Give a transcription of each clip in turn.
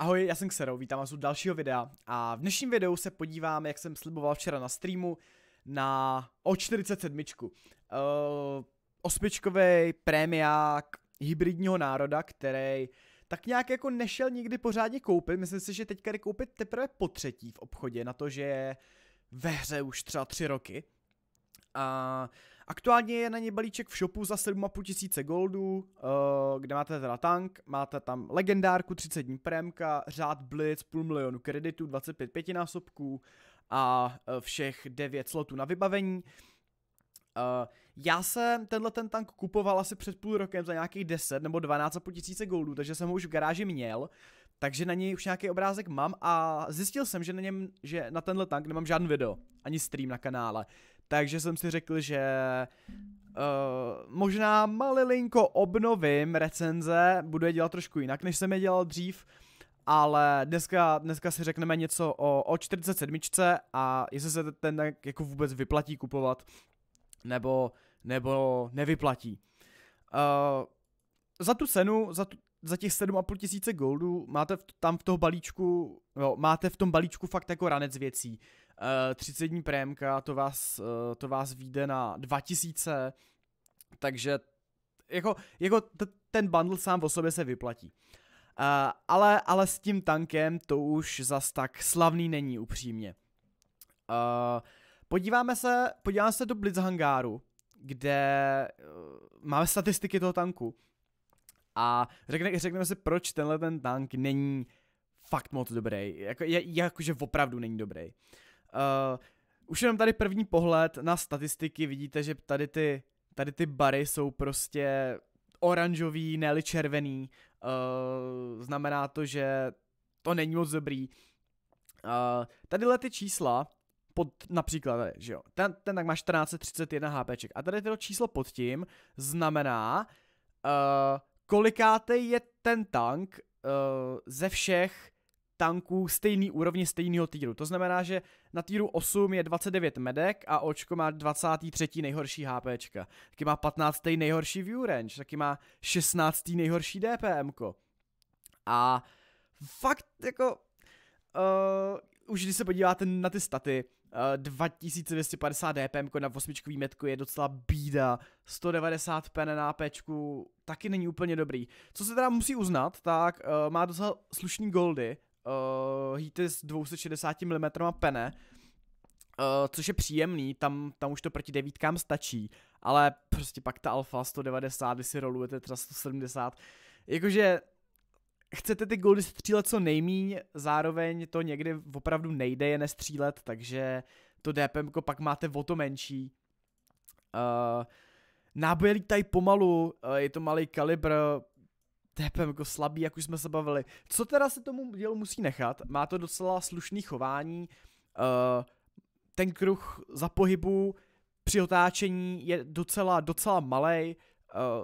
Ahoj, já jsem Xero, vítám vás u dalšího videa a v dnešním videu se podívám, jak jsem sliboval včera na streamu, na O47. Uh, osmičkový prémiák hybridního národa, který tak nějak jako nešel nikdy pořádně koupit. Myslím si, že teďka jde koupit teprve po třetí v obchodě, na to, že je ve hře už třeba tři roky. A uh, Aktuálně je na ně balíček v shopu za 7,5 tisíce goldů, eh, kde máte teda tank, máte tam legendárku, 30 dní premka, řád blitz, půl milionu kreditů, 25 pětinásobků a eh, všech 9 slotů na vybavení. Uh, já jsem tenhle ten tank kupoval asi před půl rokem za nějakých 10 nebo 12,5 tisíce goldů, takže jsem ho už v garáži měl, takže na něj už nějaký obrázek mám a zjistil jsem, že na, něm, že na tenhle tank nemám žádný video, ani stream na kanále. Takže jsem si řekl, že Uh, možná malilinko obnovím recenze, budu je dělat trošku jinak, než jsem je dělal dřív, ale dneska, dneska si řekneme něco o, o 47 a jestli se ten tak jako vůbec vyplatí kupovat, nebo, nebo nevyplatí. Uh, za tu cenu, za, tu, za těch 7,5 tisíce goldů máte v, tam v toho balíčku, jo, máte v tom balíčku fakt jako ranec věcí. 30 eh, dní prémka, to vás, eh, to vás vyjde na 2000, takže jako, jako t- ten bundle sám o sobě se vyplatí. Uh, ale, ale s tím tankem to už zas tak slavný není upřímně. Uh, podíváme, se, podíváme se do Blitz hangáru, kde uh, máme statistiky toho tanku a řekne, řekneme si, proč tenhle ten tank není fakt moc dobrý. Jako, je, jakože opravdu není dobrý. Uh, Uh, už jenom tady první pohled na statistiky vidíte, že tady ty, tady ty bary jsou prostě oranžový, ne červený. Uh, znamená to, že to není moc dobrý. Uh, tadyhle ty čísla pod, například, že jo, ten, ten tak má 1431 HPček a tady to číslo pod tím znamená, uh, kolikátej je ten tank uh, ze všech tanků stejný úrovně stejného týru. To znamená, že na týru 8 je 29 medek a očko má 23. nejhorší HP. Taky má 15. nejhorší view range, taky má 16. nejhorší DPM. A fakt jako... Uh, už když se podíváte na ty staty, uh, 2250 DPM na osmičkový metku je docela bída, 190 pen na APčku taky není úplně dobrý. Co se teda musí uznat, tak uh, má docela slušný goldy, uh, eh, hýty s 260 mm pene, uh, což je příjemný, tam, tam už to proti devítkám stačí, ale prostě pak ta alfa 190, vy si rolujete třeba 170, jakože chcete ty goldy střílet co nejmíň, zároveň to někdy opravdu nejde je nestřílet, takže to DPM pak máte o to menší. Uh, náboje lítají pomalu, uh, je to malý kalibr, tepem jako slabý, jak už jsme se bavili. Co teda se tomu dělu musí nechat? Má to docela slušný chování, uh, ten kruh za pohybu při otáčení je docela, docela malej,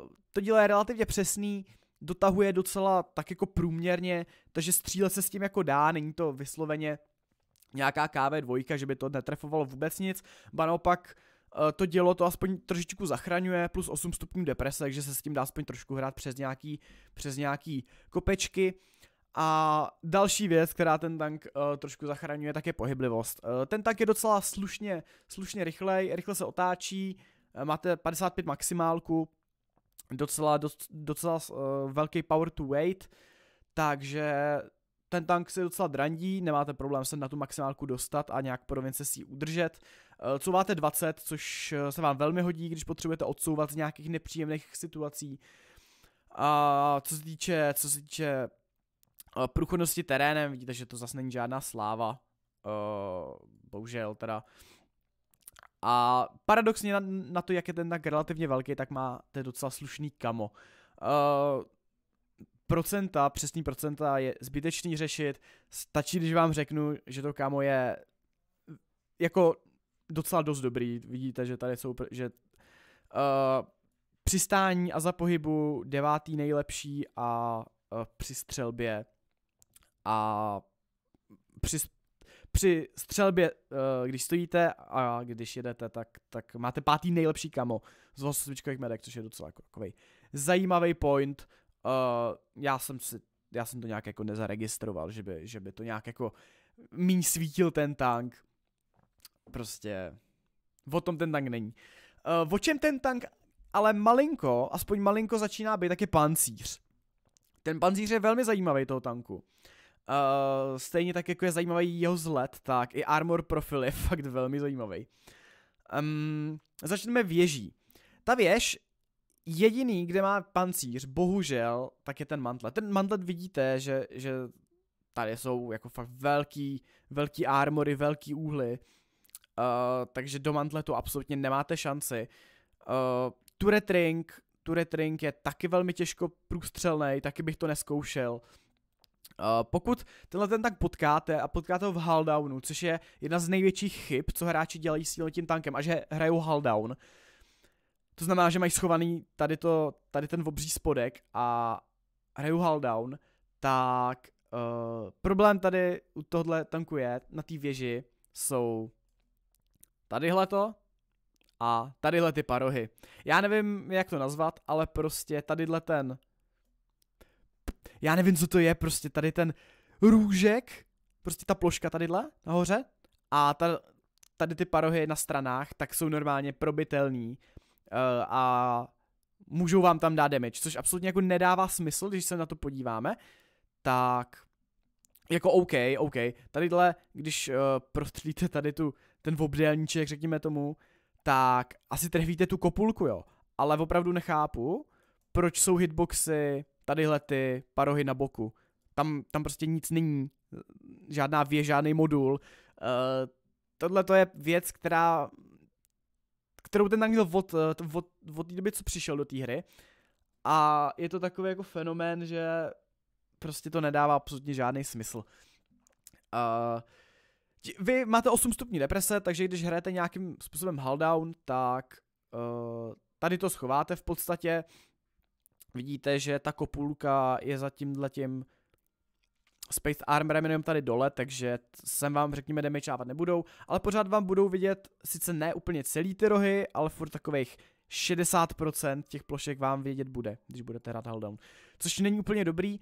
uh, to dílo je relativně přesný, dotahuje docela tak jako průměrně, takže střílet se s tím jako dá, není to vysloveně nějaká KV2, že by to netrefovalo vůbec nic, ba naopak uh, Eh, to dělo to aspoň trošičku zachraňuje, plus 8 stupňů deprese, takže se s tím dá aspoň trošku hrát přes nějaký, přes nějaký kopečky. A další věc, která ten tank uh, trošku zachraňuje, tak je pohyblivost. Uh, ten tank je docela slušně, slušně rychlej, rychle se otáčí, uh, máte 55 maximálku, docela, doc, docela uh, velký power to weight, takže ten tank se docela drandí, nemáte problém se na tu maximálku dostat a nějak province si ji udržet. Eh, co máte 20, což eh, se vám velmi hodí, když potřebujete odsouvat z nějakých nepříjemných situací. A co se týče, co se týče eh, průchodnosti terénem, vidíte, že to zase není žádná sláva. Uh, bohužel teda. A paradoxně na, na to, jak je ten tak relativně velký, tak má máte docela slušný kamo. Uh, procenta, přesný procenta je zbytečný řešit. Stačí, když vám řeknu, že to kamo je jako docela dost dobrý. Vidíte, že tady jsou, že uh, eh, při stání a za pohybu devátý nejlepší a uh, při střelbě a při, při střelbě, uh, když stojíte a když jedete, tak, tak máte pátý nejlepší kamo z osmičkových medek, což je docela jako takový zajímavý point. Uh, já jsem si, já jsem to nějak jako nezaregistroval, že by, že by to nějak jako míň svítil ten tank prostě o tom ten tank není. Uh, o čem ten tank ale malinko, aspoň malinko začíná být, tak je pancíř. Ten pancíř je velmi zajímavý toho tanku. Uh, stejně tak, jako je zajímavý jeho vzhled, tak i armor profil je fakt velmi zajímavý. Um, začneme věží. Ta věž, jediný, kde má pancíř, bohužel, tak je ten mantlet. Ten mantlet vidíte, že, že tady jsou jako fakt velký, velký armory, velký úhly Eh, takže do mantletu absolutně nemáte šanci. Uh, eh, Turret Ring, Turret Ring je taky velmi těžko průstřelný, taky bych to neskoušel. Uh, pokud tenhle ten tank potkáte a potkáte ho v Haldownu, což je jedna z největších chyb, co hráči dělají s tím tankem, a že hrajou Haldown, to znamená, že mají schovaný tady, to, tady ten obří spodek a hrajou Haldown, tak uh, problém tady u tohle tanku je, na té věži jsou tadyhle to a tadyhle ty parohy. Já nevím, jak to nazvat, ale prostě tadyhle ten... Já nevím, co to je, prostě tady ten růžek, prostě ta ploška tadyhle nahoře a ta, tady ty parohy na stranách, tak jsou normálně probitelný uh, a můžou vám tam dát damage, což absolutně jako nedává smysl, když se na to podíváme, tak jako OK, OK, tadyhle, když uh, eh, prostříte tady tu, ten obdélníček, řekněme tomu, tak asi trefíte tu kopulku, jo. Ale opravdu nechápu, proč jsou hitboxy tadyhle ty parohy na boku. Tam, tam prostě nic není, žádná věž, žádný modul. Uh, Tohle to je věc, která kterou ten Angel od, eh, od, od té doby, co přišel do té hry. A je to takový jako fenomén, že prostě to nedává absolutně žádný smysl. Uh, vy máte 8 stupní deprese, takže když hrajete nějakým způsobem haldown, tak uh, tady to schováte v podstatě. Vidíte, že ta kopulka je za tímhletím Space Arm jenom tady dole, takže sem vám řekněme damageávat nebudou, ale pořád vám budou vidět sice ne úplně celý ty rohy, ale furt takových 60% těch plošek vám vědět bude, když budete hrát haldown. Což není úplně dobrý,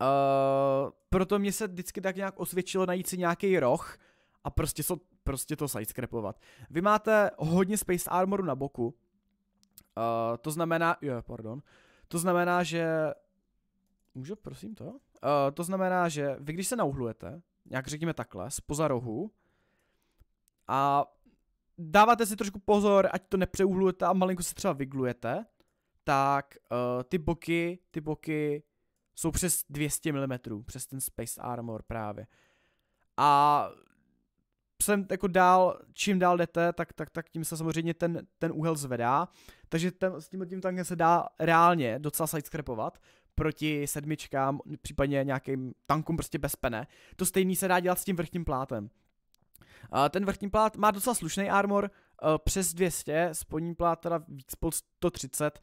Uh, proto mě se vždycky tak nějak osvědčilo najít si nějaký roh a prostě, so, prostě to sidescrapovat. Vy máte hodně Space Armoru na boku, uh, to znamená, jo, pardon, to znamená, že, můžu prosím to? Uh, to znamená, že vy když se nauhlujete, nějak řekněme takhle, spoza rohu a dáváte si trošku pozor, ať to nepřeuhlujete a malinko se třeba vyglujete, tak uh, ty boky, ty boky jsou přes 200 mm, přes ten Space Armor právě. A jsem jako dál, čím dál jdete, tak, tak, tak tím se samozřejmě ten, ten úhel zvedá. Takže ten, s tím tím tankem se dá reálně docela sidescrapovat proti sedmičkám, případně nějakým tankům prostě bez pene. To stejný se dá dělat s tím vrchním plátem. A ten vrchní plát má docela slušný armor, eh, přes 200, spodní plát teda víc pod 130.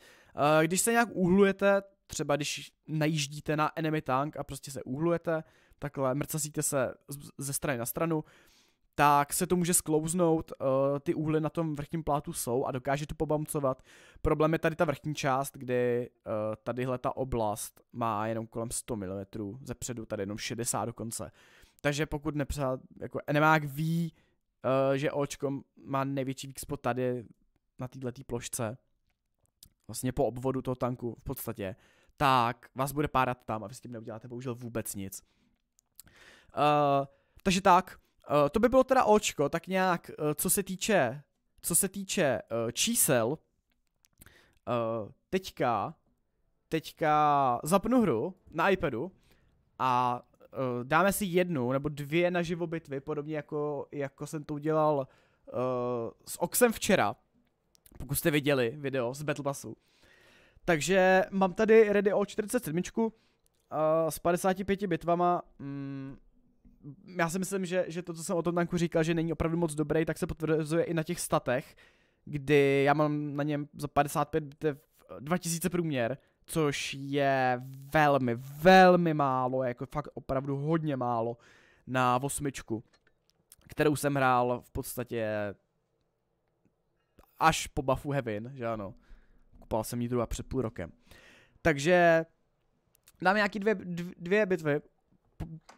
Eh, když se nějak uhlujete, třeba když najíždíte na enemy tank a prostě se uhlujete, takhle mrcasíte se ze strany na stranu, tak se to může sklouznout, eh, ty úhly na tom vrchním plátu jsou a dokáže to pobamcovat. Problém je tady ta vrchní část, kdy eh, tadyhle ta oblast má jenom kolem 100 mm, předu, tady jenom 60 dokonce. Takže pokud nepřád, jako enemák ví, eh, že očko má největší výkspot tady na této plošce, vlastně po obvodu toho tanku v podstatě, tak vás bude pádat tam a vy s tím neuděláte bohužel vůbec nic. Uh, takže tak, uh, to by bylo teda očko, tak nějak, uh, co se týče, co se týče uh, čísel, uh, teďka, teďka zapnu hru na iPadu a uh, dáme si jednu nebo dvě na živo bitvy, podobně jako, jako jsem to udělal uh, s Oxem včera, pokud jste viděli video z Battle Passu. Takže mám tady Ready o 47 uh, eh, s 55 bitvama. Mm, já si myslím, že, že to, co jsem o tom tanku říkal, že není opravdu moc dobrý, tak se potvrzuje i na těch statech, kdy já mám na něm za 55 bitev 2000 eh, průměr, což je velmi, velmi málo, jako fakt opravdu hodně málo na osmičku, kterou jsem hrál v podstatě až po buffu Heaven, že ano kupoval jsem ji druhá před půl rokem. Takže dám nějaký dvě, dvě bitvy,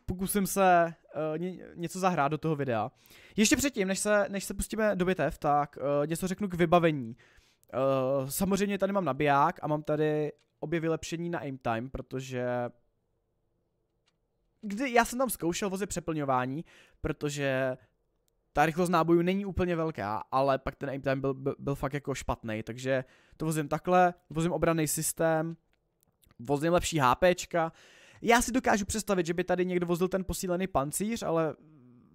pokusím se uh, ně, něco zahrát do toho videa. Ještě předtím, než se, než se pustíme do bitev, tak uh, něco řeknu k vybavení. Uh, samozřejmě tady mám nabiják a mám tady obě vylepšení na aim time, protože kdy já jsem tam zkoušel vozy přeplňování, protože ta rychlost nábojů není úplně velká, ale pak ten aim time byl, byl, byl fakt jako špatný, takže to vozím takhle, vozím obranný systém, vozím lepší HPčka. Já si dokážu představit, že by tady někdo vozil ten posílený pancíř, ale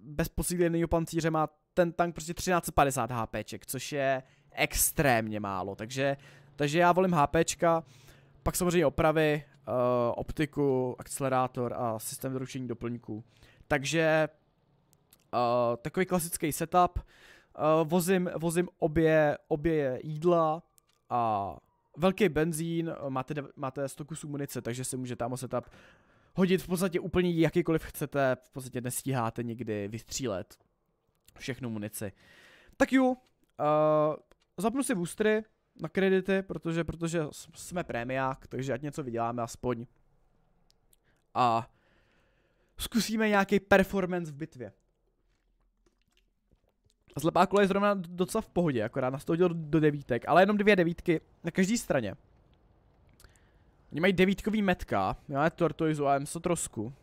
bez posíleného pancíře má ten tank prostě 1350 HPček, což je extrémně málo, takže, takže já volím HPčka, pak samozřejmě opravy, uh, optiku, akcelerátor a systém doručení doplňků. Takže Uh, takový klasický setup. Uh, vozím, vozím obě, obě jídla a velký benzín, máte, máte 100 kusů munice, takže si může tam setup hodit v podstatě úplně jakýkoliv chcete, v podstatě nestíháte nikdy vystřílet všechnu munici. Tak jo, uh, zapnu si boostry na kredity, protože, protože jsme prémiák, takže ať něco vyděláme aspoň. A zkusíme nějaký performance v bitvě. Slepá kula je zrovna docela v pohodě, akorát nás to hodilo do devítek, ale jenom dvě devítky na každé straně. Oni mají devítkový metka, já je tortoizu a jem trosku.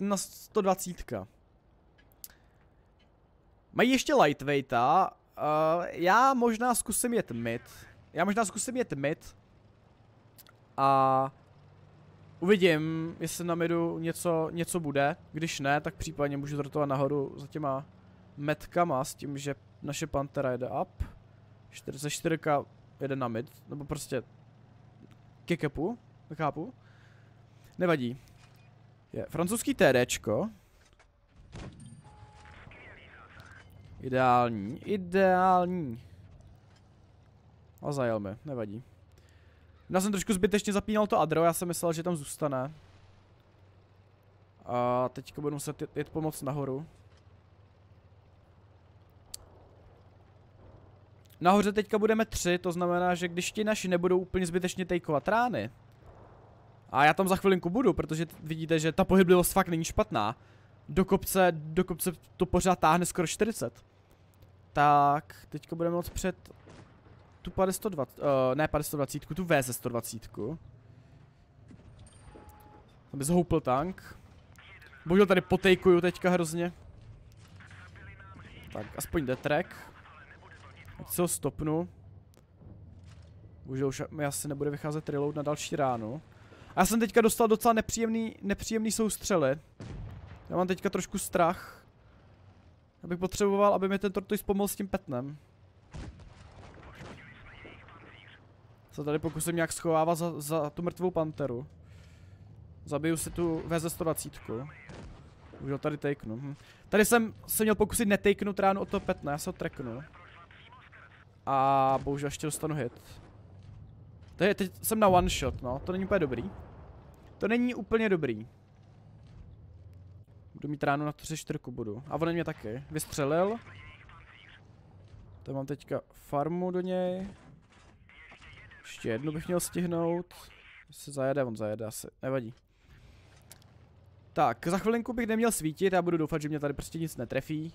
na 120. Mají ještě lightweighta, uh, já možná zkusím jet mid. Já možná zkusím jet mid. A uvidím, jestli na midu něco, něco bude. Když ne, tak případně můžu zrotovat nahoru za těma metkama s tím, že naše Pantera jede up. 44 k jede na mid, nebo prostě ke capu, nechápu. Nevadí. Je francouzský TDčko. Ideální, ideální. A zajel mi, nevadí. Já jsem trošku zbytečně zapínal to adro, já jsem myslel, že tam zůstane. A teďka budu muset jít jet pomoc nahoru. Nahoře teďka budeme tři, to znamená, že když ti naši nebudou úplně zbytečně tejkovat rány, a já tam za chvilinku budu, protože vidíte, že ta pohyblivost fakt není špatná. Do kopce, do kopce to pořád táhne skoro 40. Tak, teďka budeme moc před tu 520, uh, eh, ne 520, tu VZ 120. Aby zhoupl tank. Bohužel tady potejkuju teďka hrozně. Tak, aspoň detrek co stopnu. Bohužel už mi asi nebude vycházet reload na další ránu. A já jsem teďka dostal docela nepříjemný, nepříjemný soustřely. Já mám teďka trošku strach. Abych potřeboval, aby mi ten tortoise pomohl s tím petnem. Se tady pokusím nějak schovávat za, za tu mrtvou panteru. Zabiju si tu VZ-120. Už ho tady takenu. Hm. Tady jsem se měl pokusit netakenout ránu od toho petna, já se ho treknu. A bohužel ještě dostanu hit. To je, teď jsem na one shot, no. To není úplně dobrý. To není úplně dobrý. Budu mít ráno na 3-4 budu. A on mě taky. Vystřelil. Tam mám teďka farmu do něj. Ještě jednu bych měl stihnout. Se zajede, on zajede asi. Nevadí. Tak, za chvilinku bych neměl svítit a budu doufat, že mě tady prostě nic netrefí.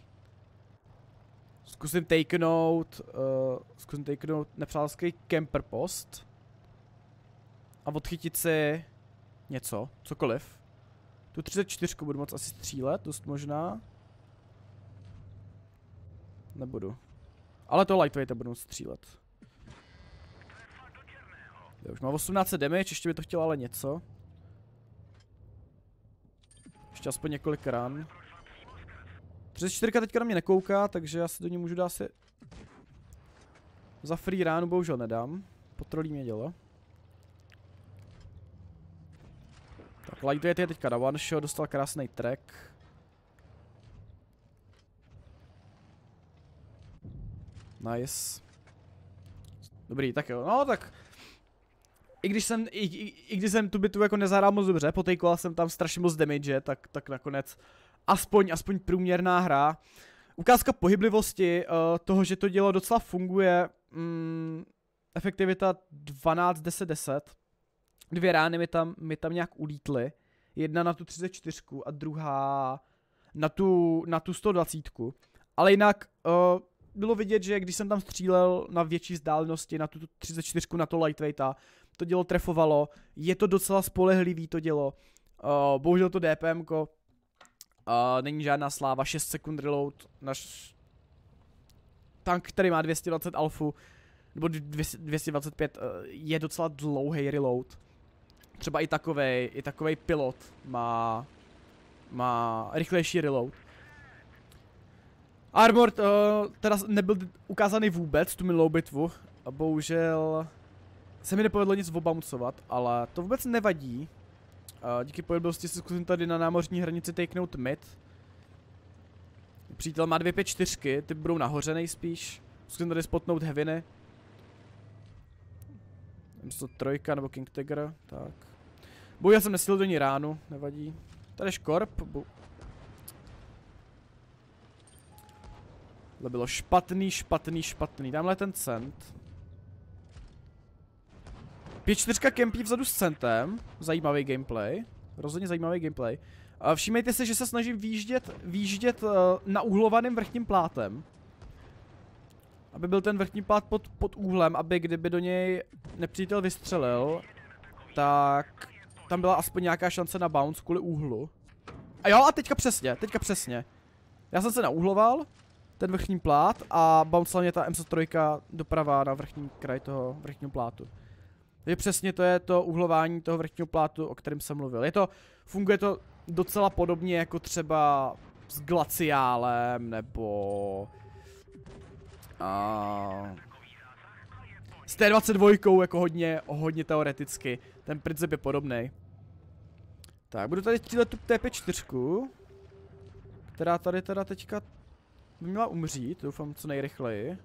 Zkusím takenout, uh, eh, zkusím takenout nepřátelský camper post. A odchytit si něco, cokoliv. Tu 34 budu moc asi střílet, dost možná. Nebudu. Ale to to budu střílet. Já už mám 18 damage, ještě by to chtělo ale něco. Ještě aspoň několik ran. Přes čtyřka teďka na mě nekouká, takže já se do ní můžu dát si... Za free ránu bohužel nedám. Potrolí mě dělo. Tak lightweight je teďka na one shot, dostal krásný track. Nice. Dobrý, tak jo, no tak. I když jsem, i, i, i když jsem tu bitvu jako nezahrál moc dobře, potejkoval jsem tam strašně moc damage, tak, tak nakonec aspoň, aspoň průměrná hra. Ukázka pohyblivosti, uh, toho, že to dělo docela funguje, mm, efektivita 12, 10, 10. Dvě rány mi tam, mi tam nějak ulítly. Jedna na tu 34 a druhá na tu, na tu 120. Ale jinak uh, bylo vidět, že když jsem tam střílel na větší vzdálenosti, na tu 34, na to lightweighta, to dělo trefovalo, je to docela spolehlivý to dělo. Uh, bohužel to DPM Uh, není žádná sláva, 6 sekund reload, náš tank, který má 220 alfu, nebo 225, uh, eh, je docela dlouhý reload. Třeba i takovej, i takovej pilot má, má rychlejší reload. Armor uh, teda nebyl ukázaný vůbec, tu minulou bitvu, bohužel se mi nepovedlo nic obamucovat, ale to vůbec nevadí, díky pohyblivosti si zkusím tady na námořní hranici takenout mid. Přítel má dvě pět čtyřky, ty budou nahoře nejspíš. Zkusím tady spotnout heaviny. Myslím, trojka nebo King Tiger, tak. Bohužel jsem nesil do ní ránu, nevadí. Tady je škorp. Bu to bylo špatný, špatný, špatný. Tamhle ten cent. Pět čtyřka kempí vzadu s centem. Zajímavý gameplay. Rozhodně zajímavý gameplay. A všímejte si, že se snažím výjíždět, výjíždět eh, na uhlovaným vrchním plátem. Aby byl ten vrchní plát pod, pod úhlem, aby kdyby do něj nepřítel vystřelil, tak tam byla aspoň nějaká šance na bounce kvůli úhlu. A jo, a teďka přesně, teďka přesně. Já jsem se nauhloval, ten vrchní plát a bouncela mě ta MC3 doprava na vrchní kraj toho vrchního plátu. Takže přesně to je to uhlování toho vrchního plátu, o kterém jsem mluvil. Je to, funguje to docela podobně jako třeba s glaciálem, nebo... A... s T22 jako hodně, hodně teoreticky. Ten princip je podobný. Tak, budu tady střílet tu TP4, která tady teda teďka by měla umřít, doufám co nejrychleji.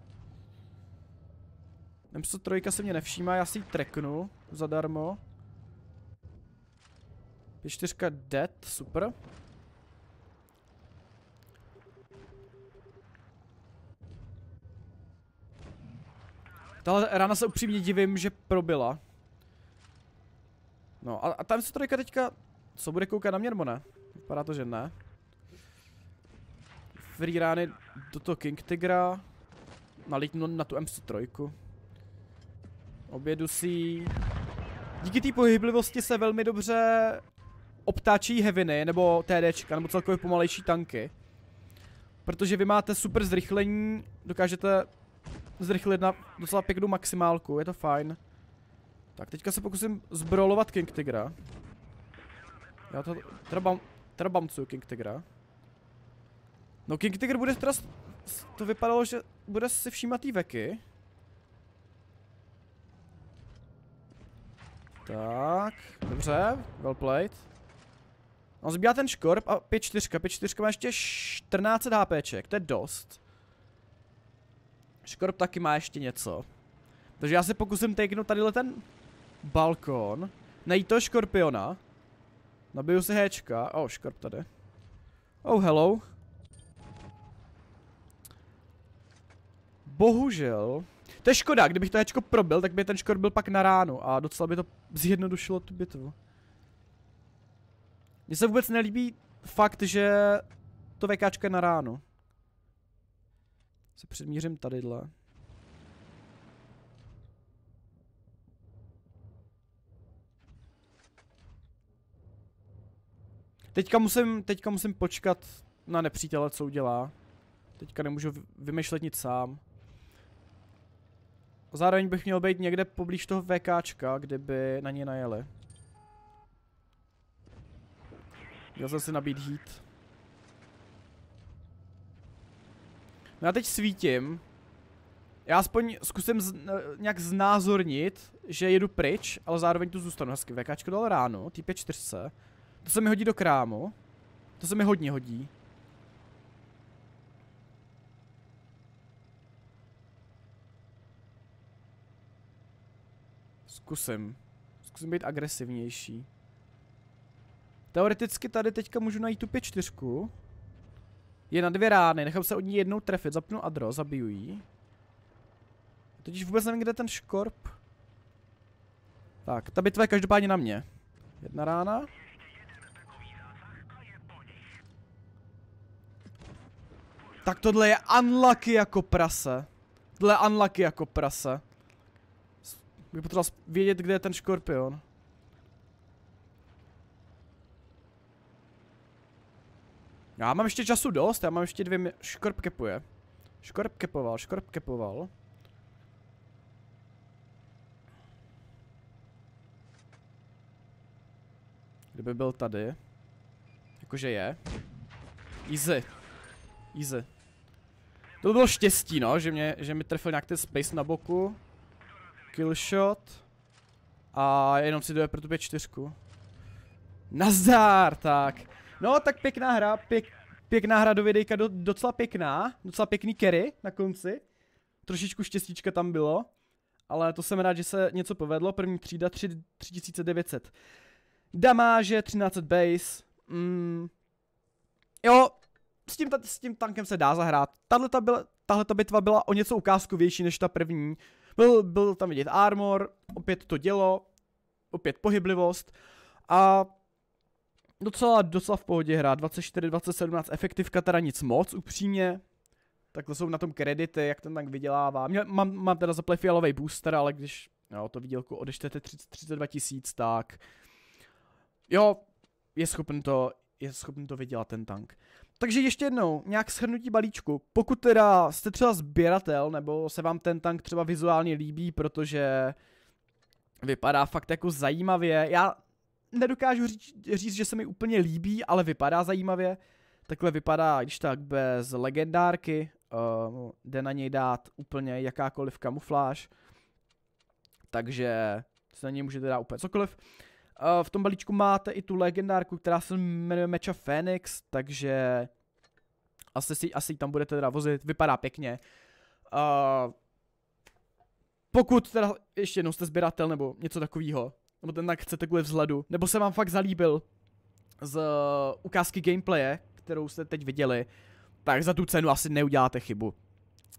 Nemco trojka se mě nevšímá, já si ji treknu zadarmo. P4 dead, super. Tahle rána se upřímně divím, že probila. No a, a tam se trojka teďka, co bude koukat na mě nebo ne? Vypadá to, že ne. Free rány do toho King Tigra. Nalítnu na tu m 3 Obědu si. Díky té pohyblivosti se velmi dobře obtáčí heviny, nebo TDčka, nebo celkově pomalejší tanky. Protože vy máte super zrychlení, dokážete zrychlit na docela pěknou maximálku, je to fajn. Tak teďka se pokusím zbrolovat King Tigra. Já to trabam, trabamcuju King Tigra. No King Tiger bude teda, to vypadalo, že bude si všímat tý veky. Tak, dobře, well played. On zbývá ten škorp a 5-4, 5-4 má ještě 14 HPček, to je dost. Škorp taky má ještě něco. Takže já se pokusím takenout tadyhle ten balkon, najít to škorpiona. Nabiju si Hčka, oh škorp tady. Oh hello. Bohužel, to je škoda, kdybych to hečko probil, tak by ten škod byl pak na ránu a docela by to zjednodušilo tu bitvu. Mně se vůbec nelíbí fakt, že to VKčko je na ránu. Se předmířím tadyhle. Teďka musím, teďka musím počkat na nepřítele, co udělá. Teďka nemůžu vymyšlet nic sám. Zároveň bych měl být někde poblíž toho VKčka, kdyby na ně najeli. Měl jsem si nabít heat. No já teď svítím. Já aspoň zkusím z, nějak znázornit, že jedu pryč, ale zároveň tu zůstanu. Hezky, VKčko dal ráno, typ je čtyřce. To se mi hodí do krámu. To se mi hodně hodí. Zkusím. Zkusím být agresivnější. Teoreticky tady teďka můžu najít tu pět Je na dvě rány, nechám se od ní jednou trefit, zapnu adro, zabiju jí. Totiž vůbec nevím, kde je ten škorp. Tak, ta bitva je každopádně na mě. Jedna rána. Tak tohle je unlucky jako prase. Tohle je unlucky jako prase. Bych potřeboval vědět, kde je ten škorpion. Já mám ještě času dost, já mám ještě dvě škorpkepuje. Škorpkepoval, škorpkepoval. Kdyby byl tady. Jakože je. Easy. Easy. To bylo štěstí, no, že mě, že mi trefil nějak ten space na boku. Killshot. A jenom si doje pro tu čtyřku. Nazdar, tak. No, tak pěkná hra, pěk, pěkná hra do videjka, do, docela pěkná, docela pěkný carry na konci. Trošičku štěstíčka tam bylo, ale to jsem rád, že se něco povedlo. První třída 3, 3900 damáže, 13 base. Mm. Jo, s tím, s tím tankem se dá zahrát. Tahle ta tahle ta bitva byla o něco ukázkovější než ta první. Byl, byl tam vidět armor, opět to dělo, opět pohyblivost a docela, docela v pohodě hra. 24, 2017 efektivka teda nic moc, upřímně. Takhle jsou na tom kredity, jak ten tank vydělává. Měl, mám, mám teda za fialový booster, ale když jo, to vidělku odeštete 30, 32 tisíc, tak jo, je schopen to, je schopen to vydělat ten tank. Takže ještě jednou, nějak shrnutí balíčku. Pokud teda jste třeba sběratel, nebo se vám ten tank třeba vizuálně líbí, protože vypadá fakt jako zajímavě. Já nedokážu říct, říct že se mi úplně líbí, ale vypadá zajímavě. Takhle vypadá, když tak, bez legendárky. Uh, jde na něj dát úplně jakákoliv kamufláž. Takže se na něj můžete dát úplně cokoliv. Uh, Eh, v tom balíčku máte i tu legendárku, která se jmenuje Mecha Phoenix, takže asi si asi tam budete teda vozit, vypadá pěkně. Uh, pokud teda ještě jednou jste sběratel nebo něco takového, nebo ten tak chcete kvůli vzhledu, nebo se vám fakt zalíbil z ukázky gameplaye, kterou jste teď viděli, tak za tu cenu asi neuděláte chybu.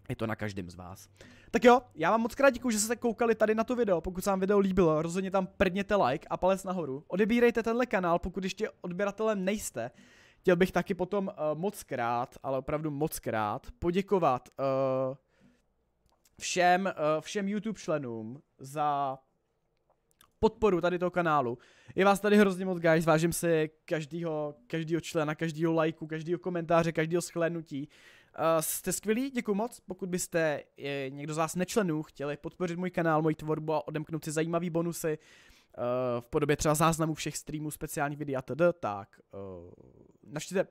Je to na každém z vás. Tak jo, já vám moc krát děkuji, že jste se koukali tady na to video. Pokud se vám video líbilo, rozhodně tam prdněte like a palec nahoru. Odebírejte tenhle kanál, pokud ještě odběratelem nejste. Chtěl bych taky potom uh, moc krát, ale opravdu moc krát, poděkovat uh, všem, uh, všem YouTube členům za podporu tady toho kanálu. Je vás tady hrozně moc, guys, vážím se každýho, každýho člena, každýho lajku, každýho komentáře, každýho schlédnutí. Eh, jste skvělí, děkuji moc. Pokud byste je, eh, někdo z vás nečlenů chtěli podpořit můj kanál, moji tvorbu a odemknout si zajímavý bonusy uh, v podobě třeba záznamů všech streamů, speciálních videí a td., tak uh, naštěte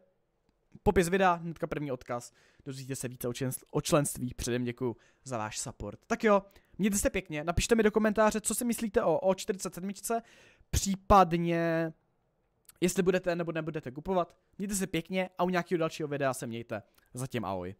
popis videa, hnedka první odkaz, dozvíte se více o, členství, o členství. Předem děkuji za váš support. Tak jo, mějte se pěkně, napište mi do komentáře, co si myslíte o O47, případně jestli budete nebo nebudete kupovat. Mějte se pěkně a u nějakého dalšího videa se mějte. Zatím ahoj.